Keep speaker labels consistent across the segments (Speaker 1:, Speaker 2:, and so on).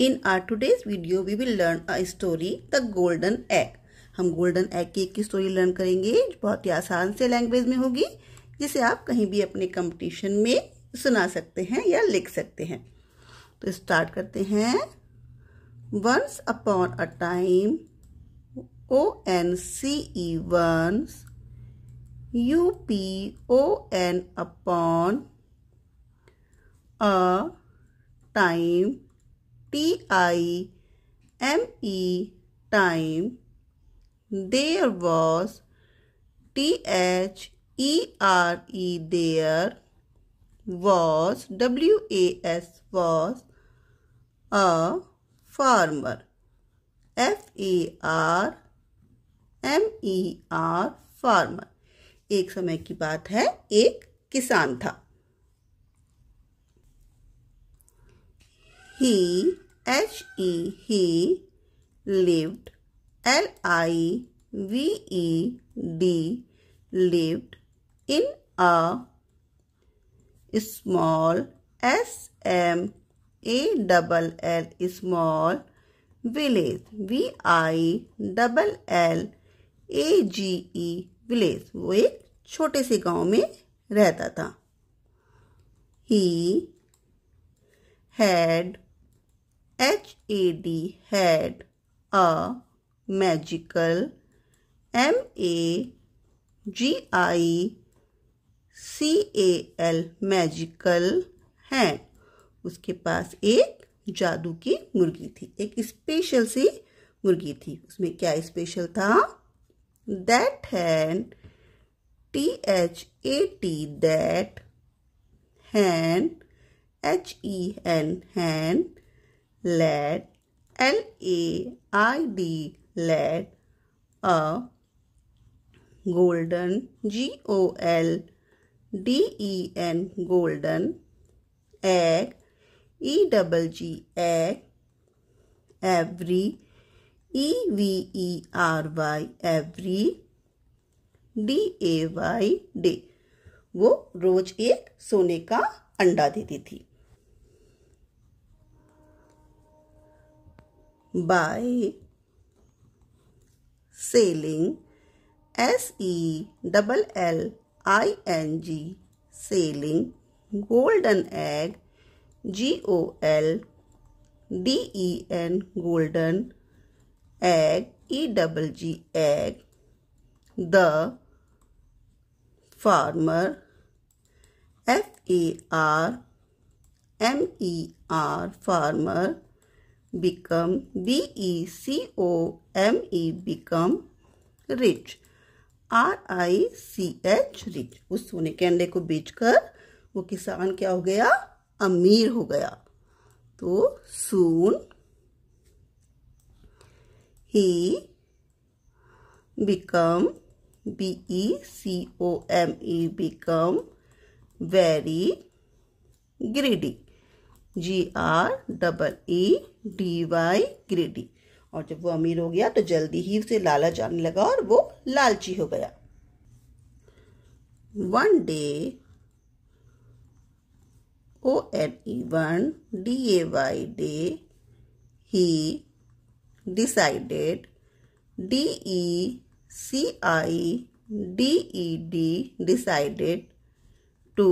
Speaker 1: In our today's video we will learn a story the golden egg हम golden egg की एक story learn करेंगे जो बहुत ही आसान से लैंग्वेज में होगी जिसे आप कहीं भी अपने कंपटीशन में सुना सकते हैं या लिख सकते हैं तो स्टार्ट करते हैं once upon a time O N C E once U P O N upon a time T I M E time there was T H E R E there was W A S was a farmer F A R M E R farmer एक समय की बात है एक किसान था he H E he lived L I V E D lived in a small S M A double L small village V I double L A G E village वो एक छोटे से गांव में रहता था he had H A D had a magical M A G I C L magical है उसके पास एक जादू की मुर्गी थी एक स्पेशल सी मुर्गी थी उसमें क्या स्पेशल था that hen T H A T that hen H E N hen led L A I D led a golden G O L D E N golden egg E double G egg every E V E R Y every d a y day वो रोज एक सोने का अंडा देती थी by sailing S E double L I N G sailing golden egg G O L D E N golden egg E double G egg the farmer F A R M E R farmer become B E C O M E become rich R I C H rich उस सोने के अंडे को बेचकर वो किसान क्या हो गया अमीर हो गया तो सून ही become B E C O M E become very greedy G R double E D Y greedy और जब वो अमीर हो गया तो जल्दी ही उसे लालच आने लगा और वो लालची हो गया one day O N E one D A Y day he decided D E C I D E D decided to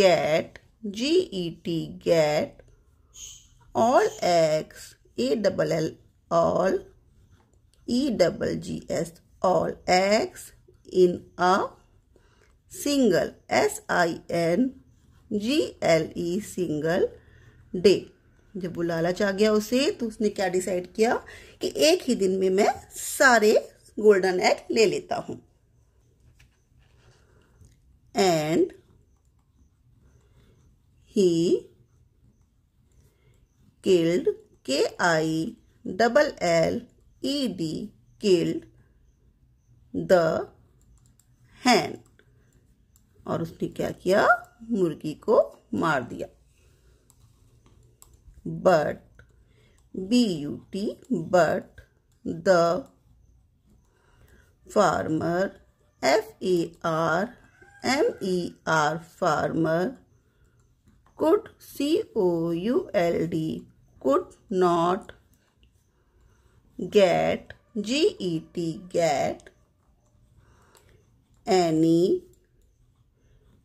Speaker 1: get G-E-T, get, all X, A-double-L, all, E-double-G-S, all X, in a single, S-I-N-G-L-E, single day. जब वो लालच आ गया उसे तो उसने क्या decide किया कि एक ही दिन में मैं सारे गोल्डन एग ले लेता हूँ and he killed K I double L E D killed the hen और उसने क्या किया मुर्गी को मार दिया but B U T but the farmer F A R M E R farmer could C O U L D could not get G E T get any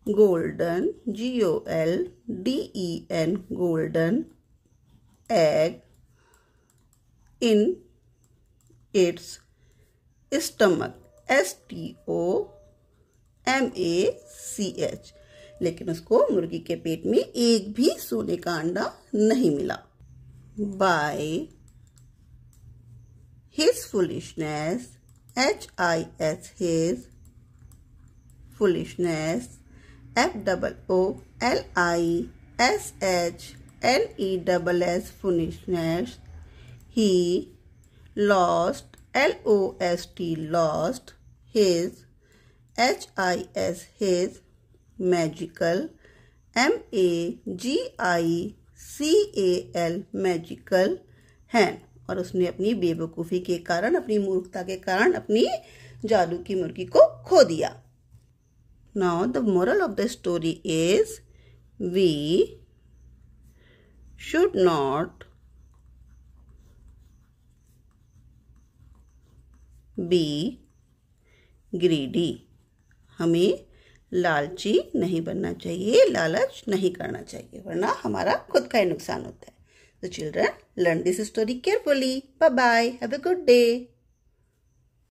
Speaker 1: golden G O L D E N golden egg in its stomach S T O M A C H लेकिन उसको मुर्गी के पेट में एक भी सोने का अंडा नहीं मिला by his foolishness H I S his foolishness F double O L I S H N E double S foolishness he lost L O S T lost his H I S his magical M A G I C A L magical है और उसने अपनी बेवकूफ़ी के कारण अपनी मूर्खता के कारण अपनी जादू की मुर्गी को खो दिया now the moral of the story is we should not be greedy हमें लालची नहीं बनना चाहिए लालच नहीं करना चाहिए वरना हमारा खुद का ही नुकसान होता है तो children learn this story carefully bye bye have a good day